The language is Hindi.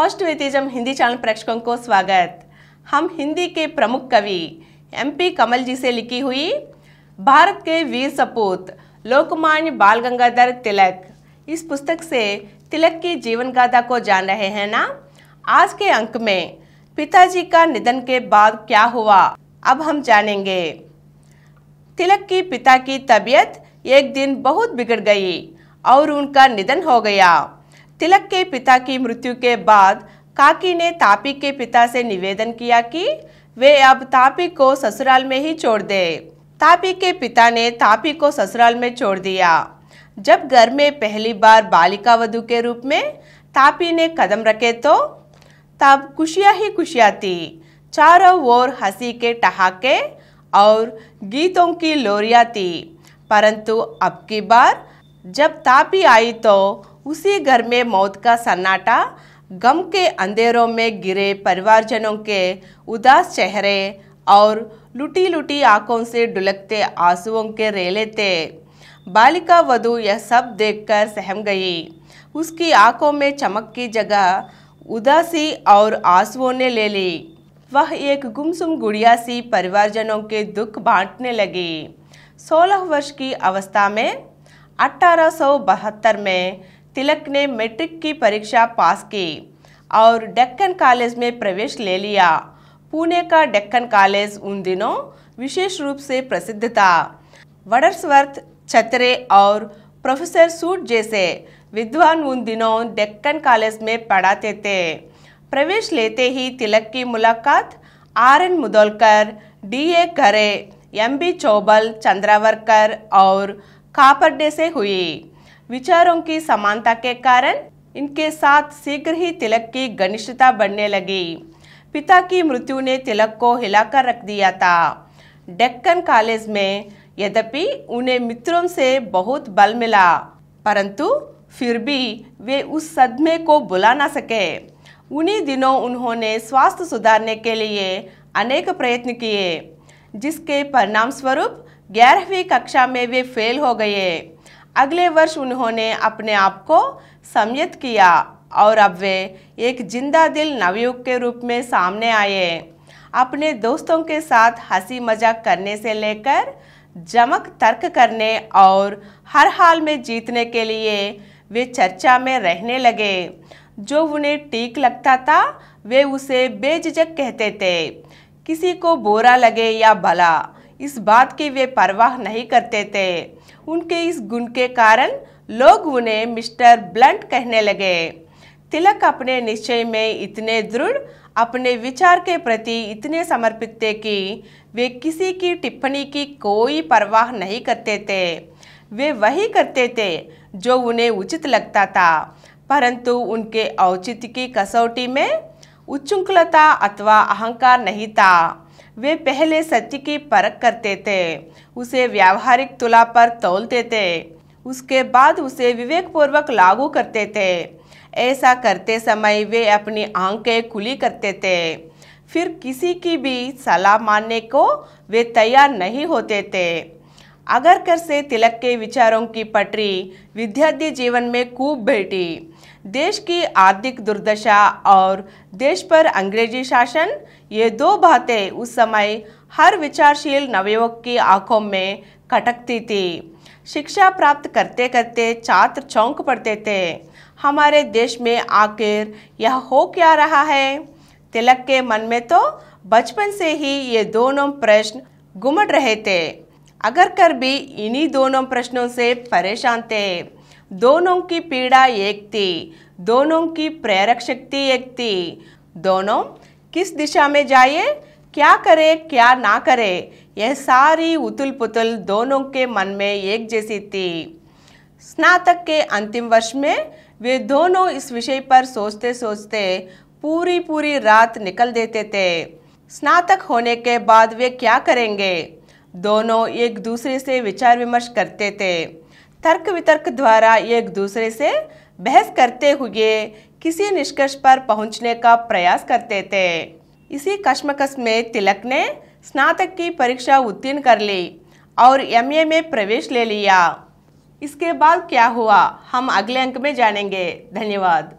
पॉजिटिव एथिज्म हिंदी चैनल प्रेक्षकों को स्वागत हम हिंदी के प्रमुख कवि एमपी कमल जी से लिखी हुई भारत के वीर सपूत लोकमान्य बाल गंगाधर तिलक इस पुस्तक से तिलक की जीवन गाथा को जान रहे हैं ना आज के अंक में पिताजी का निधन के बाद क्या हुआ अब हम जानेंगे तिलक की पिता की तबीयत एक दिन बहुत बिगड़ गई और उनका निधन हो गया तिलक के पिता की मृत्यु के बाद काकी ने तापी के पिता से निवेदन किया कि वे अब तापी को ससुराल में ही छोड़ दे तापी के पिता ने तापी को ससुराल में छोड़ दिया जब घर में पहली बार बालिका वधु के रूप में तापी ने कदम रखे तो तब खुशियाँ ही खुशियाँ थी चारों ओर हंसी के ठहाके और गीतों की लोरिया थी परंतु अब की बार जब तापी आई तो उसी घर में मौत का सन्नाटा गम के अंधेरों में गिरे परिवारजनों के उदास चेहरे और लुटी लुटी आंखों से डुलकते आंसुओं के रेले थे बालिका वधु यह सब देखकर सहम गई उसकी आंखों में चमक की जगह उदासी और आंसुओं ने ले ली वह एक गुमसुम गुड़िया सी परिवारजनों के दुख बांटने लगी 16 वर्ष की अवस्था में अठारह में तिलक ने मैट्रिक की परीक्षा पास की और डेक्कन कॉलेज में प्रवेश ले लिया पुणे का डेक्कन कॉलेज उन दिनों विशेष रूप से प्रसिद्ध था वडर्सवर्थ छतरे और प्रोफेसर सूट जैसे विद्वान उन दिनों डेक्कन कॉलेज में पढ़ाते थे प्रवेश लेते ही तिलक की मुलाकात R N Mudholkar D A करे एम बी चौबल चंद्रावरकर और कापर्डे से हुई विचारों की समानता के कारण इनके साथ शीघ्र ही तिलक की घनिष्ठता बढ़ने लगी पिता की मृत्यु ने तिलक को हिलाकर रख दिया था डेक्कन कॉलेज में यद्यपि उन्हें मित्रों से बहुत बल मिला परंतु फिर भी वे उस सदमे को बुला ना सके उन्हीं दिनों उन्होंने स्वास्थ्य सुधारने के लिए अनेक प्रयत्न किए जिसके परिणामस्वरूप ग्यारहवीं कक्षा में वे फेल हो गए अगले वर्ष उन्होंने अपने आप को समयत किया और अब वे एक जिंदा दिल नवयुग के रूप में सामने आए अपने दोस्तों के साथ हंसी मजाक करने से लेकर जमक तर्क करने और हर हाल में जीतने के लिए वे चर्चा में रहने लगे जो उन्हें ठीक लगता था वे उसे बेझिझक कहते थे किसी को बोरा लगे या भला इस बात की वे परवाह नहीं करते थे उनके इस गुण के कारण लोग उन्हें मिस्टर ब्लंट कहने लगे तिलक अपने निश्चय में इतने दृढ़ अपने विचार के प्रति इतने समर्पित थे कि वे किसी की टिप्पणी की कोई परवाह नहीं करते थे वे वही करते थे जो उन्हें उचित लगता था परंतु उनके औचित्य की कसौटी में उच्चृंखलता अथवा अहंकार नहीं था वे पहले सत्य की परख करते थे उसे व्यावहारिक तुला पर तोलते थे उसके बाद उसे विवेकपूर्वक लागू करते थे ऐसा करते समय वे अपनी आंखें खुली करते थे फिर किसी की भी सलाह मानने को वे तैयार नहीं होते थे कर से तिलक के विचारों की पटरी विद्यार्थी जीवन में खूब बैठी देश की आर्थिक दुर्दशा और देश पर अंग्रेजी शासन ये दो बातें उस समय हर विचारशील नवयुवक की आंखों में खटकती थी शिक्षा प्राप्त करते करते छात्र चौंक पड़ते थे हमारे देश में आखिर यह हो क्या रहा है तिलक के मन में तो बचपन से ही ये दोनों प्रश्न घुमट रहे थे अगर कर भी इन्हीं दोनों प्रश्नों से परेशान थे दोनों की पीड़ा एक थी दोनों की प्रेरक शक्ति एक थी दोनों किस दिशा में जाए क्या करे क्या ना करे यह सारी उतुल पुतुल दोनों के मन में एक जैसी थी स्नातक के अंतिम वर्ष में वे दोनों इस विषय पर सोचते सोचते पूरी पूरी रात निकल देते थे स्नातक होने के बाद वे क्या करेंगे दोनों एक दूसरे से विचार विमर्श करते थे तर्क वितर्क द्वारा एक दूसरे से बहस करते हुए किसी निष्कर्ष पर पहुंचने का प्रयास करते थे इसी कश्मकश में तिलक ने स्नातक की परीक्षा उत्तीर्ण कर ली और एम में प्रवेश ले लिया इसके बाद क्या हुआ हम अगले अंक में जानेंगे धन्यवाद